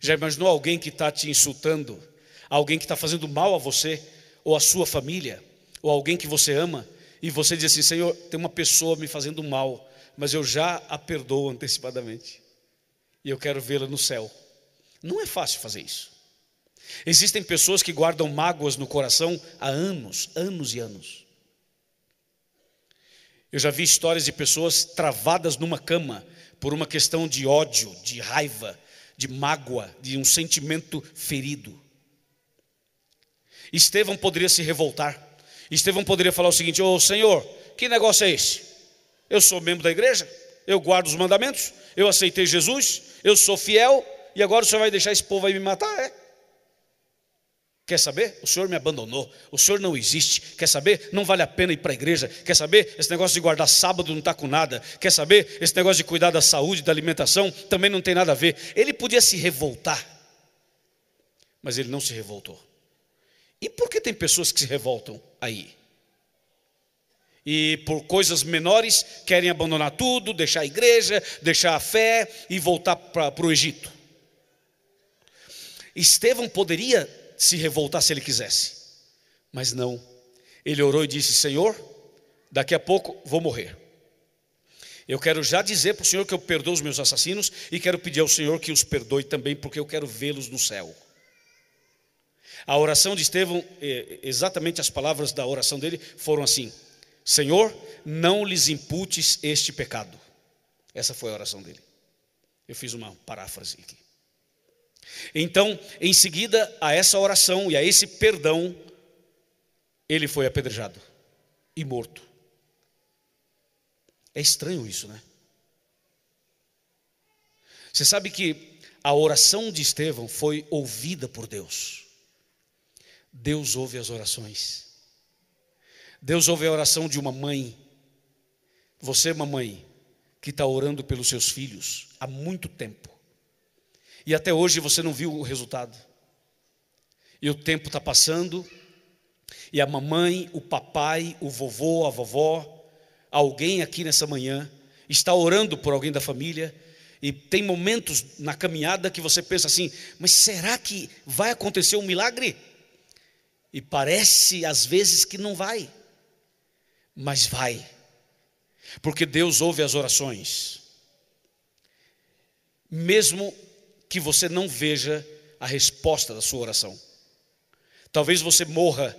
Já imaginou alguém que está te insultando? Alguém que está fazendo mal a você, ou a sua família, ou alguém que você ama, e você diz assim: Senhor, tem uma pessoa me fazendo mal, mas eu já a perdoo antecipadamente, e eu quero vê-la no céu. Não é fácil fazer isso. Existem pessoas que guardam mágoas no coração há anos, anos e anos. Eu já vi histórias de pessoas travadas numa cama por uma questão de ódio, de raiva, de mágoa, de um sentimento ferido. Estevão poderia se revoltar. Estevão poderia falar o seguinte: Ô oh, Senhor, que negócio é esse? Eu sou membro da igreja, eu guardo os mandamentos, eu aceitei Jesus, eu sou fiel, e agora o Senhor vai deixar esse povo aí me matar? É. Quer saber? O senhor me abandonou. O senhor não existe. Quer saber? Não vale a pena ir para a igreja. Quer saber? Esse negócio de guardar sábado não está com nada. Quer saber? Esse negócio de cuidar da saúde, da alimentação, também não tem nada a ver. Ele podia se revoltar, mas ele não se revoltou. E por que tem pessoas que se revoltam aí? E por coisas menores querem abandonar tudo, deixar a igreja, deixar a fé e voltar para o Egito. Estevão poderia se revoltar se ele quisesse. Mas não. Ele orou e disse: Senhor, daqui a pouco vou morrer. Eu quero já dizer para o Senhor que eu perdoo os meus assassinos e quero pedir ao Senhor que os perdoe também, porque eu quero vê-los no céu. A oração de Estevão, é, exatamente as palavras da oração dele foram assim: Senhor, não lhes imputes este pecado. Essa foi a oração dele. Eu fiz uma paráfrase aqui. Então, em seguida a essa oração e a esse perdão, ele foi apedrejado e morto. É estranho isso, né? Você sabe que a oração de Estevão foi ouvida por Deus. Deus ouve as orações. Deus ouve a oração de uma mãe. Você, mamãe, que está orando pelos seus filhos há muito tempo e até hoje você não viu o resultado. E o tempo está passando, e a mamãe, o papai, o vovô, a vovó, alguém aqui nessa manhã está orando por alguém da família, e tem momentos na caminhada que você pensa assim: mas será que vai acontecer um milagre? E parece às vezes que não vai, mas vai, porque Deus ouve as orações, mesmo que você não veja a resposta da sua oração. Talvez você morra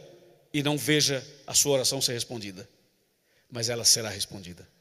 e não veja a sua oração ser respondida, mas ela será respondida.